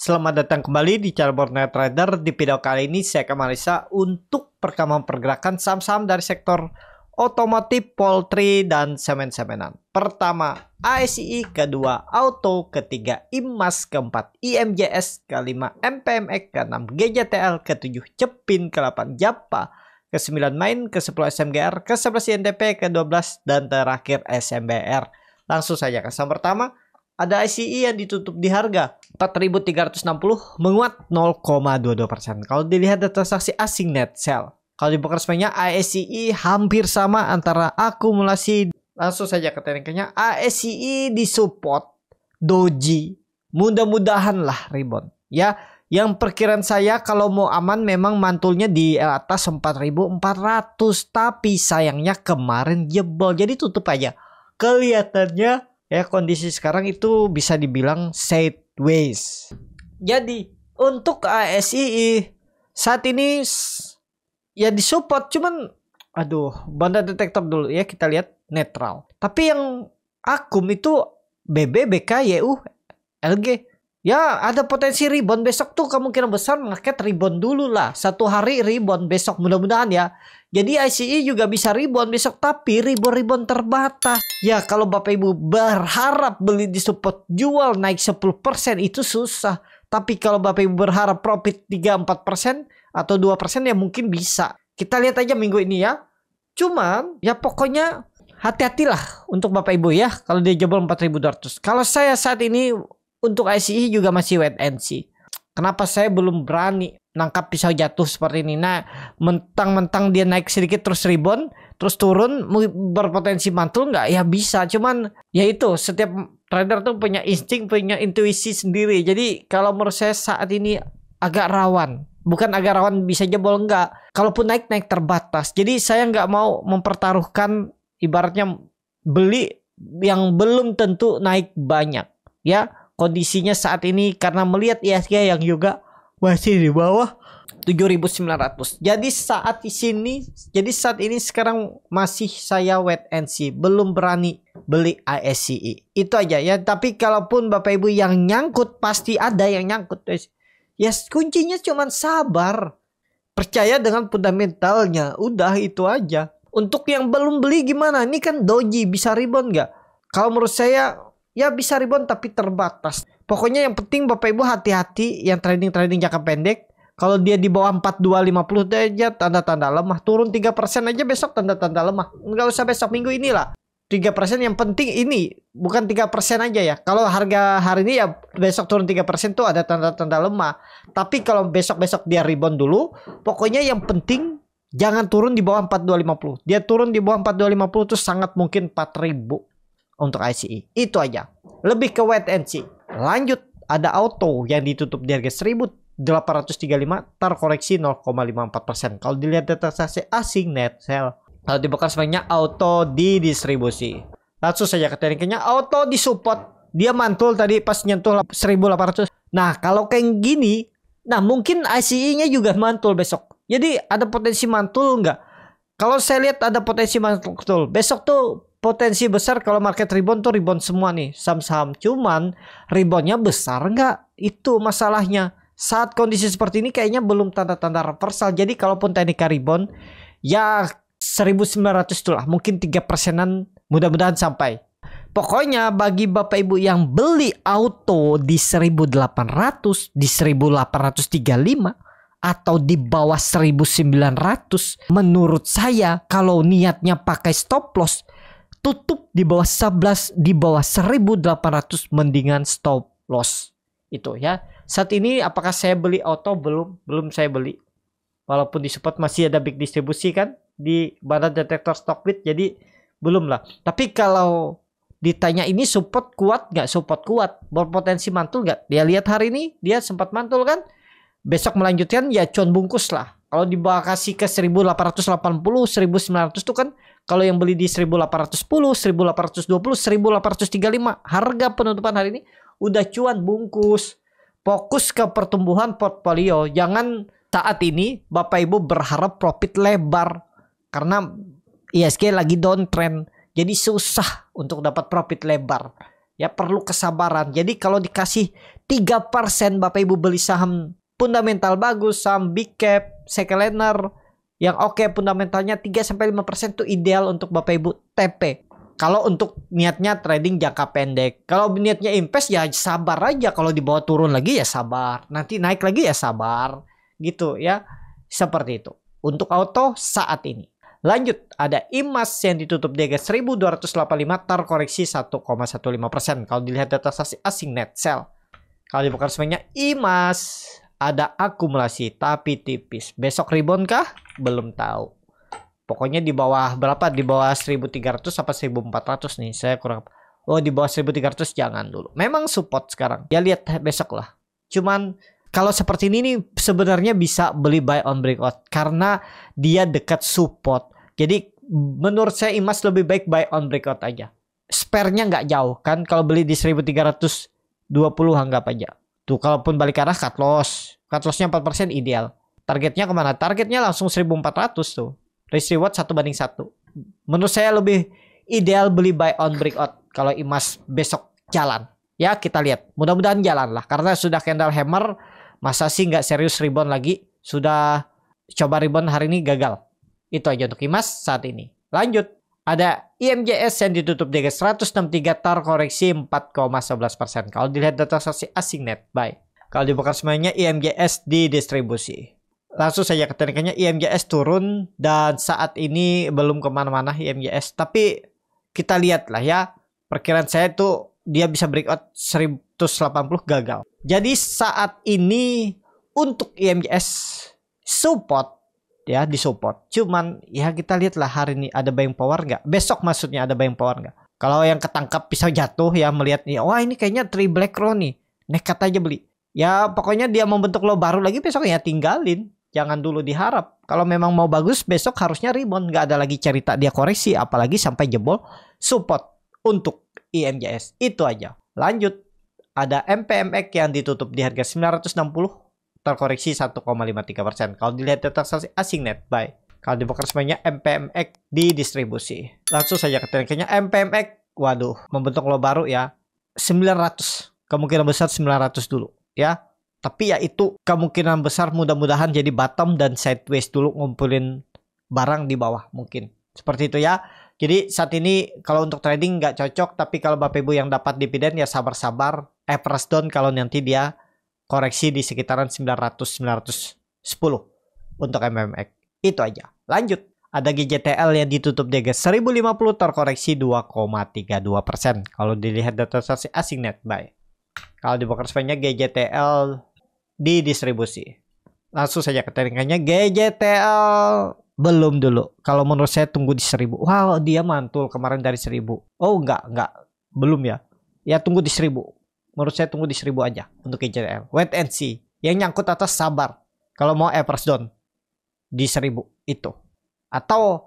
Selamat datang kembali di channel Trader. Di video kali ini saya akan analisa untuk perkembangan pergerakan saham-saham dari sektor otomotif, poultry, dan semen-semenan. Pertama, ASI, kedua, Auto, ketiga, IMAS, keempat, IMJS, kelima, MPMX, keenam, GJTL, ketujuh, Cepin, ke-8, Japa, ke-9 Main, ke-10 SMGR, ke-11 INTP, ke-12, dan terakhir SMBR. Langsung saja ke saham pertama, ada ICE yang ditutup di harga 4.360 menguat 0,22%. Kalau dilihat dari transaksi asing net sell, kalau di poker semuanya ICE hampir sama antara akumulasi langsung saja ke tekniknya di disupport doji. Mudah-mudahan lah rebound. Ya, yang perkiraan saya kalau mau aman memang mantulnya di atas 4400 tapi sayangnya kemarin jebol. Jadi tutup aja. Kelihatannya ya kondisi sekarang itu bisa dibilang sideways. Jadi untuk ASII saat ini ya disupport cuman aduh bandar detektor dulu ya kita lihat netral. Tapi yang akum itu BB, BK, YU, LG Ya, ada potensi rebound besok tuh kemungkinan besar market rebound dulu lah. Satu hari rebound besok mudah-mudahan ya. Jadi ICE juga bisa rebound besok tapi rebound-rebound terbatas. Ya, kalau Bapak Ibu berharap beli di support jual naik 10% itu susah. Tapi kalau Bapak Ibu berharap profit 3-4% atau 2% ya mungkin bisa. Kita lihat aja minggu ini ya. Cuman ya pokoknya hati-hatilah untuk Bapak Ibu ya kalau dia jebol 4200. Kalau saya saat ini untuk ICE juga masih wait and see. Kenapa saya belum berani nangkap pisau jatuh seperti ini? Nah, mentang-mentang dia naik sedikit terus rebound, terus turun berpotensi mantul nggak? Ya bisa, cuman ya itu setiap trader tuh punya insting, punya intuisi sendiri. Jadi kalau menurut saya saat ini agak rawan bukan agak rawan bisa jebol nggak? kalaupun naik naik terbatas jadi saya nggak mau mempertaruhkan ibaratnya beli yang belum tentu naik banyak ya kondisinya saat ini karena melihat ISG yang juga masih di bawah 7.900. Jadi saat di sini, jadi saat ini sekarang masih saya wait and see, belum berani beli ASCE. Itu aja ya. Tapi kalaupun Bapak Ibu yang nyangkut pasti ada yang nyangkut. Ya yes, kuncinya cuma sabar. Percaya dengan fundamentalnya. Udah itu aja. Untuk yang belum beli gimana? Ini kan doji bisa rebound nggak? Kalau menurut saya Ya bisa rebound tapi terbatas. Pokoknya yang penting Bapak Ibu hati-hati yang trading-trading jangka pendek. Kalau dia di bawah 4250 aja tanda-tanda lemah. Turun 3% aja besok tanda-tanda lemah. Enggak usah besok minggu inilah. 3% yang penting ini bukan 3% aja ya. Kalau harga hari ini ya besok turun 3% tuh ada tanda-tanda lemah. Tapi kalau besok-besok dia rebound dulu, pokoknya yang penting jangan turun di bawah 4250. Dia turun di bawah 4250 tuh sangat mungkin 4000 untuk ICE. Itu aja. Lebih ke wait and see. Lanjut, ada auto yang ditutup di harga 1835 terkoreksi 0,54%. Kalau dilihat dari transaksi asing net sell. Kalau dibekas sebanyak auto di distribusi. Langsung saja ke tekniknya auto di support. Dia mantul tadi pas nyentuh 1800. Nah, kalau kayak gini, nah mungkin ICE-nya juga mantul besok. Jadi ada potensi mantul nggak? Kalau saya lihat ada potensi mantul, besok tuh potensi besar kalau market rebound tuh rebound semua nih saham-saham. Cuman reboundnya besar nggak? Itu masalahnya. Saat kondisi seperti ini kayaknya belum tanda-tanda reversal. Jadi kalaupun teknika rebound ya 1900 itulah mungkin 3 persenan mudah-mudahan sampai. Pokoknya bagi Bapak Ibu yang beli auto di 1800, di 1835 atau di bawah 1900 menurut saya kalau niatnya pakai stop loss tutup di bawah 11 di bawah 1800 mendingan stop loss itu ya saat ini apakah saya beli auto belum belum saya beli walaupun di support masih ada big distribusi kan di barat detektor stockbit jadi belum lah tapi kalau ditanya ini support kuat nggak support kuat berpotensi mantul nggak dia lihat hari ini dia sempat mantul kan besok melanjutkan ya con bungkus lah kalau dibakasi ke 1880, 1900 tuh kan kalau yang beli di 1810, 1820, 1835 harga penutupan hari ini udah cuan bungkus. Fokus ke pertumbuhan portfolio. Jangan saat ini Bapak Ibu berharap profit lebar karena ISG lagi downtrend. Jadi susah untuk dapat profit lebar. Ya perlu kesabaran. Jadi kalau dikasih 3% Bapak Ibu beli saham fundamental bagus, saham big cap, sekelener yang oke okay, fundamentalnya 3 sampai 5% itu ideal untuk Bapak Ibu TP. Kalau untuk niatnya trading jangka pendek. Kalau niatnya invest ya sabar aja kalau dibawa turun lagi ya sabar. Nanti naik lagi ya sabar. Gitu ya. Seperti itu. Untuk auto saat ini. Lanjut, ada emas yang ditutup di harga 1285 terkoreksi 1,15%. Kalau dilihat data asing net sell. Kalau dibuka semuanya IMAS ada akumulasi tapi tipis. Besok rebound kah? Belum tahu. Pokoknya di bawah berapa? Di bawah 1300 apa 1400 nih. Saya kurang Oh, di bawah 1300 jangan dulu. Memang support sekarang. Ya lihat besok lah. Cuman kalau seperti ini nih sebenarnya bisa beli buy on breakout karena dia dekat support. Jadi menurut saya Imas lebih baik buy on breakout aja. Spare-nya nggak jauh kan kalau beli di 1320 anggap aja. Tuh kalaupun balik arah cut loss. Cut lossnya 4% ideal. Targetnya kemana? Targetnya langsung 1400 tuh. Risk reward 1 banding 1. Menurut saya lebih ideal beli buy on breakout kalau emas besok jalan. Ya kita lihat. Mudah-mudahan jalan lah. Karena sudah candle hammer. Masa sih nggak serius rebound lagi? Sudah coba rebound hari ini gagal. Itu aja untuk emas saat ini. Lanjut ada IMJS yang ditutup dengan 163 tar koreksi 4,11%. Kalau dilihat data saksi asing net baik. Kalau dibuka semuanya IMJS di distribusi. Langsung saja ke tekniknya IMJS turun dan saat ini belum kemana-mana IMJS. Tapi kita lihatlah ya perkiraan saya itu dia bisa breakout 180 gagal. Jadi saat ini untuk IMJS support ya disupport. Cuman ya kita lihatlah hari ini ada buying power nggak? Besok maksudnya ada buying power nggak? Kalau yang ketangkap bisa jatuh ya melihat nih, wah ini kayaknya tri black crow nih, nekat aja beli. Ya pokoknya dia membentuk lo baru lagi besok ya tinggalin. Jangan dulu diharap. Kalau memang mau bagus besok harusnya rebound. Nggak ada lagi cerita dia koreksi apalagi sampai jebol support untuk IMJS. E Itu aja. Lanjut. Ada MPMX yang ditutup di harga 960 terkoreksi 1,53%. persen. Kalau dilihat transaksi asing net buy. Kalau dibongkar semuanya MPMX di distribusi. Langsung saja ke kayaknya MPMX waduh membentuk low baru ya 900. Kemungkinan besar 900 dulu ya. Tapi ya itu kemungkinan besar mudah-mudahan jadi bottom dan sideways dulu ngumpulin barang di bawah mungkin. Seperti itu ya. Jadi saat ini kalau untuk trading nggak cocok tapi kalau Bapak Ibu yang dapat dividen ya sabar-sabar Everest eh, down kalau nanti dia koreksi di sekitaran 900-910 untuk MMX. Itu aja. Lanjut. Ada GJTL yang ditutup di 1050 terkoreksi 2,32%. Kalau dilihat data sasi asing net buy. Kalau di broker spendnya GJTL di distribusi. Langsung saja ke tradingnya GJTL belum dulu. Kalau menurut saya tunggu di 1000. Wow, dia mantul kemarin dari 1000. Oh, enggak, enggak. Belum ya. Ya tunggu di 1000 menurut saya tunggu di 1000 aja untuk KJL. Wait and see. Yang nyangkut atas sabar. Kalau mau Everest down di 1000 itu. Atau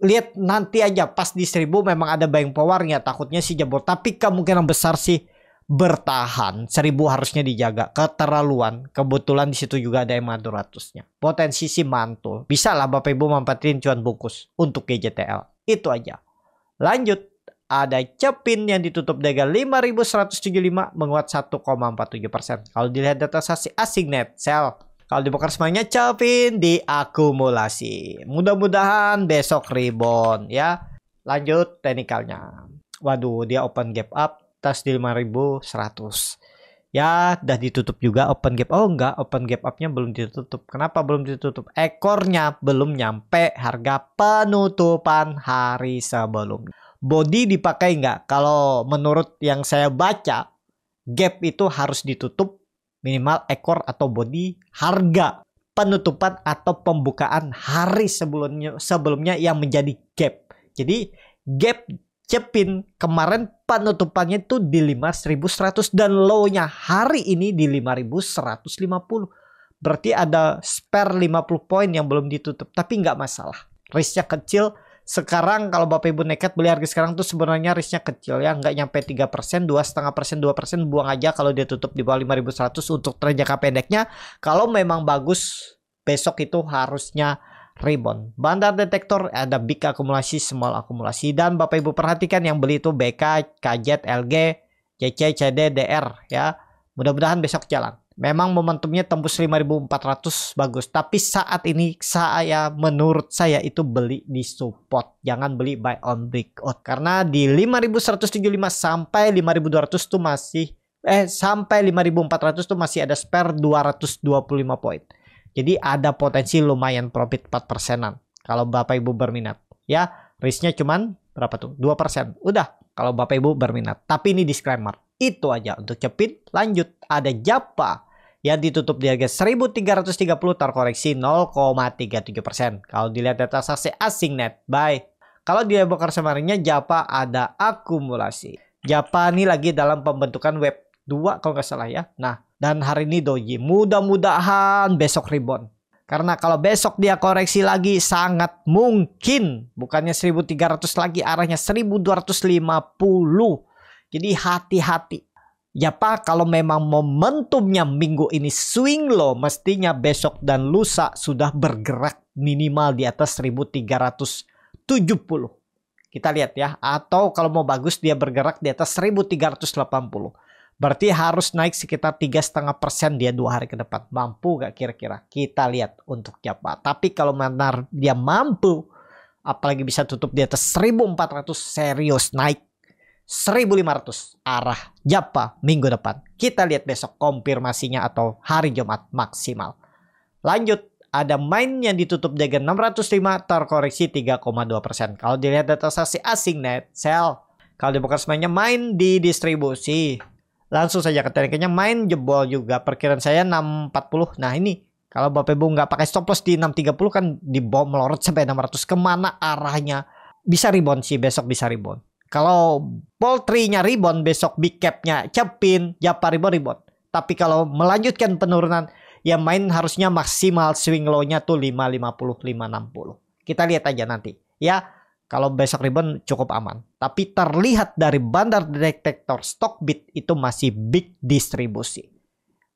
lihat nanti aja pas di 1000 memang ada buying powernya takutnya sih jebol. Tapi kemungkinan besar sih bertahan. 1000 harusnya dijaga. Keterlaluan. Kebetulan di situ juga ada EMA 200-nya. Potensi sih mantul. Bisa lah Bapak Ibu mampatin cuan bungkus untuk GJTL. Itu aja. Lanjut ada Cepin yang ditutup dengan 5.175 menguat 1,47%. Kalau dilihat data sasi asing net sell. Kalau di semuanya Cepin diakumulasi. Mudah-mudahan besok rebound ya. Lanjut teknikalnya. Waduh dia open gap up tas di 5.100. Ya, udah ditutup juga open gap. Oh enggak, open gap upnya belum ditutup. Kenapa belum ditutup? Ekornya belum nyampe harga penutupan hari sebelumnya body dipakai nggak? Kalau menurut yang saya baca, gap itu harus ditutup minimal ekor atau body harga penutupan atau pembukaan hari sebelumnya sebelumnya yang menjadi gap. Jadi gap Cepin kemarin penutupannya itu di 5100 dan low-nya hari ini di 5150. Berarti ada spare 50 poin yang belum ditutup tapi nggak masalah. Risknya kecil sekarang kalau Bapak Ibu nekat beli harga sekarang tuh sebenarnya risknya kecil ya nggak nyampe tiga persen dua setengah persen dua persen buang aja kalau dia tutup di bawah lima ribu seratus untuk terjaga pendeknya. Kalau memang bagus besok itu harusnya rebound. Bandar detektor ada big akumulasi, small akumulasi dan Bapak Ibu perhatikan yang beli itu BK, KJ, LG, cc CD, DR ya. Mudah-mudahan besok jalan. Memang momentumnya tembus 5400 bagus, tapi saat ini saya menurut saya itu beli di support, jangan beli buy on breakout karena di 5175 sampai 5200 tuh masih eh sampai 5400 tuh masih ada spare 225 poin. Jadi ada potensi lumayan profit 4%an kalau Bapak Ibu berminat. Ya, risknya cuman berapa tuh? 2%. Udah, kalau Bapak Ibu berminat. Tapi ini disclaimer. Itu aja untuk cepit Lanjut ada Japa yang ditutup di harga 1330 terkoreksi 0,37%. Kalau dilihat data saksi asing net buy, kalau dia bongkar semarinnya Japa ada akumulasi. Japa ini lagi dalam pembentukan web 2 kalau nggak salah ya. Nah, dan hari ini doji. Mudah-mudahan besok rebound. Karena kalau besok dia koreksi lagi sangat mungkin bukannya 1300 lagi arahnya 1250. Jadi hati-hati Ya Pak, kalau memang momentumnya minggu ini swing low, mestinya besok dan lusa sudah bergerak minimal di atas 1370. Kita lihat ya, atau kalau mau bagus dia bergerak di atas 1380. Berarti harus naik sekitar tiga setengah persen dia dua hari ke depan. Mampu gak kira-kira? Kita lihat untuk siapa. Tapi kalau benar dia mampu, apalagi bisa tutup di atas 1400 serius naik 1500 arah Japa minggu depan. Kita lihat besok konfirmasinya atau hari Jumat maksimal. Lanjut, ada main yang ditutup jaga 605 terkoreksi 3,2%. Kalau dilihat data sasi asing net sell. Kalau dibuka semuanya main di distribusi. Langsung saja ke tekniknya main jebol juga. Perkiraan saya 640. Nah ini kalau Bapak Ibu nggak pakai stop loss di 630 kan di bom melorot sampai 600. Kemana arahnya? Bisa rebound sih besok bisa rebound. Kalau poltrinya nya rebound, besok big cap-nya Cepin, ribon, rebound. Tapi kalau melanjutkan penurunan, ya main harusnya maksimal swing low-nya tuh 550 560. Kita lihat aja nanti. Ya, kalau besok rebound cukup aman. Tapi terlihat dari bandar detektor stock Stockbit itu masih big distribusi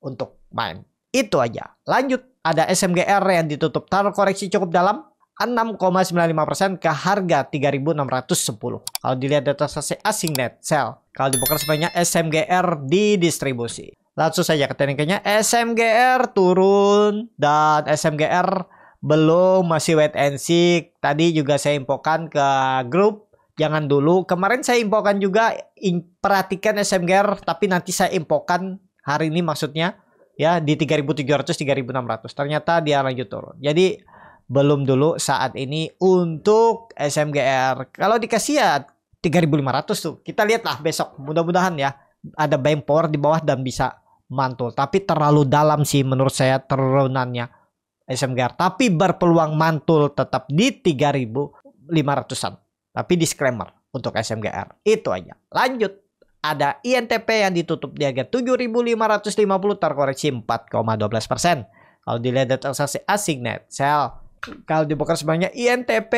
untuk main. Itu aja. Lanjut, ada SMGR yang ditutup taruh koreksi cukup dalam 6,95% kan ke harga 3.610. Kalau dilihat data sasi asing net sell, kalau dibuka sebanyak SMGR di distribusi. Langsung saja ke tekniknya SMGR turun dan SMGR belum masih wait and see. Tadi juga saya infokan ke grup jangan dulu. Kemarin saya infokan juga in, perhatikan SMGR tapi nanti saya infokan hari ini maksudnya ya di 3.700 3.600. Ternyata dia lanjut turun. Jadi belum dulu saat ini untuk SMGR. Kalau dikasih ya 3500 tuh. Kita lihatlah besok. Mudah-mudahan ya ada bank power di bawah dan bisa mantul. Tapi terlalu dalam sih menurut saya turunannya SMGR. Tapi berpeluang mantul tetap di 3500-an. Tapi disclaimer untuk SMGR. Itu aja. Lanjut. Ada INTP yang ditutup di harga 7550 terkoreksi 4,12%. Kalau dilihat dari transaksi asing net sell kalau dibuka sebanyak INTP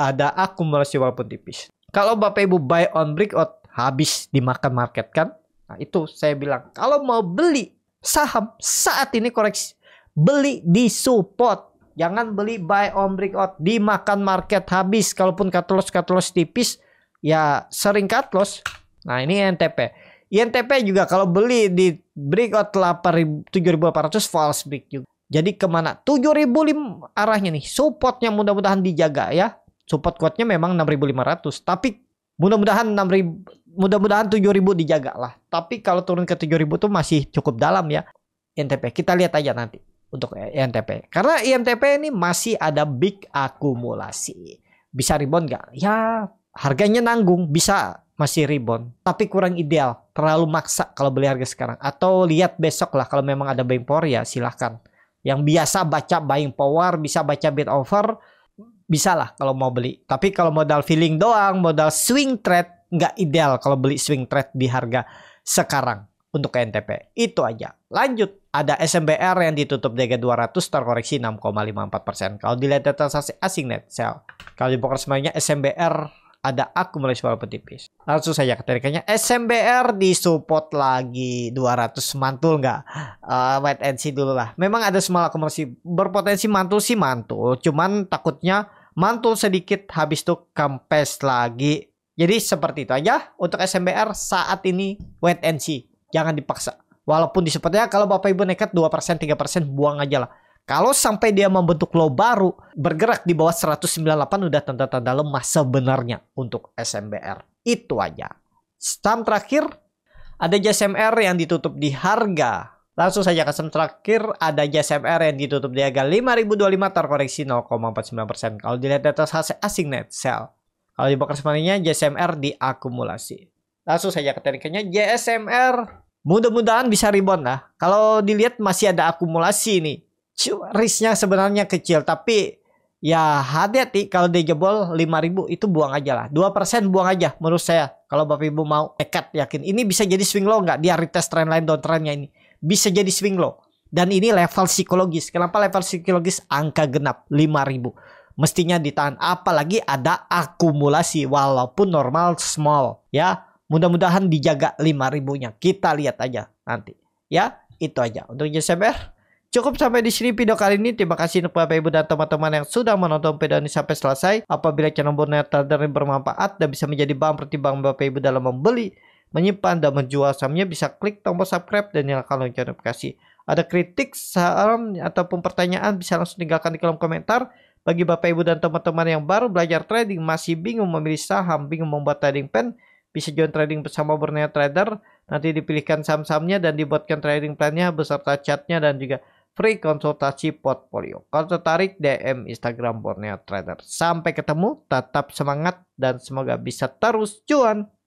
ada akumulasi walaupun tipis. Kalau Bapak Ibu buy on breakout habis dimakan market kan? Nah, itu saya bilang kalau mau beli saham saat ini koreksi beli di support. Jangan beli buy on breakout dimakan market habis kalaupun cut loss cut loss tipis ya sering cut loss. Nah, ini INTP. INTP juga kalau beli di breakout 7800 false break juga. Jadi kemana? 7.000 arahnya nih. Supportnya mudah-mudahan dijaga ya. Support kuatnya memang 6.500. Tapi mudah-mudahan 6.000 mudah-mudahan 7.000 dijaga lah. Tapi kalau turun ke 7.000 tuh masih cukup dalam ya. ntp Kita lihat aja nanti untuk ntp Karena INTP ini masih ada big akumulasi. Bisa rebound nggak? Ya harganya nanggung. Bisa masih rebound tapi kurang ideal terlalu maksa kalau beli harga sekarang atau lihat besok lah kalau memang ada bempor ya silahkan yang biasa baca buying power, bisa baca bid over, bisa lah kalau mau beli. Tapi kalau modal feeling doang, modal swing trade, nggak ideal kalau beli swing trade di harga sekarang untuk NTP. Itu aja. Lanjut, ada SMBR yang ditutup DG 200 terkoreksi 6,54%. Kalau dilihat data asing net sell. Kalau di poker semuanya SMBR ada akumulasi suara petipis. Langsung saja ketarikannya. SMBR disupport lagi 200 mantul nggak? Uh, wait and see dulu lah. Memang ada semula akumulasi berpotensi mantul sih mantul. Cuman takutnya mantul sedikit habis tuh kempes lagi. Jadi seperti itu aja untuk SMBR saat ini wait and see. Jangan dipaksa. Walaupun disupportnya, kalau Bapak Ibu nekat 2% 3% buang aja lah. Kalau sampai dia membentuk low baru, bergerak di bawah 198 udah tanda-tanda lemah sebenarnya untuk SMBR. Itu aja. Stam terakhir, ada JSMR yang ditutup di harga. Langsung saja ke stam terakhir, ada JSMR yang ditutup di harga 5.025 terkoreksi 0,49%. Kalau dilihat data asing net sell. Kalau dibakar semuanya, JSMR diakumulasi. Langsung saja ke tekniknya, JSMR Mudah-mudahan bisa rebound lah. Kalau dilihat masih ada akumulasi nih risknya sebenarnya kecil tapi ya hati-hati kalau dia jebol 5000 itu buang aja lah 2% buang aja menurut saya kalau Bapak Ibu mau tekad yakin ini bisa jadi swing low nggak dia retest trendline downtrendnya ini bisa jadi swing low dan ini level psikologis kenapa level psikologis angka genap 5000 mestinya ditahan apalagi ada akumulasi walaupun normal small ya mudah-mudahan dijaga 5000 nya kita lihat aja nanti ya itu aja untuk JCBR Cukup sampai di sini video kali ini. Terima kasih untuk Bapak Ibu dan teman-teman yang sudah menonton video ini sampai selesai. Apabila channel Trader dan bermanfaat dan bisa menjadi bahan pertimbangan Bapak Ibu dalam membeli, menyimpan, dan menjual sahamnya, bisa klik tombol subscribe dan nyalakan lonceng notifikasi. Ada kritik, saran, ataupun pertanyaan bisa langsung tinggalkan di kolom komentar. Bagi Bapak Ibu dan teman-teman yang baru belajar trading, masih bingung memilih saham, bingung membuat trading plan, bisa join trading bersama Borneo Trader. Nanti dipilihkan saham-sahamnya dan dibuatkan trading plannya beserta chatnya dan juga free konsultasi portfolio. Kalau tertarik DM Instagram Borneo Trader. Sampai ketemu, tetap semangat dan semoga bisa terus cuan.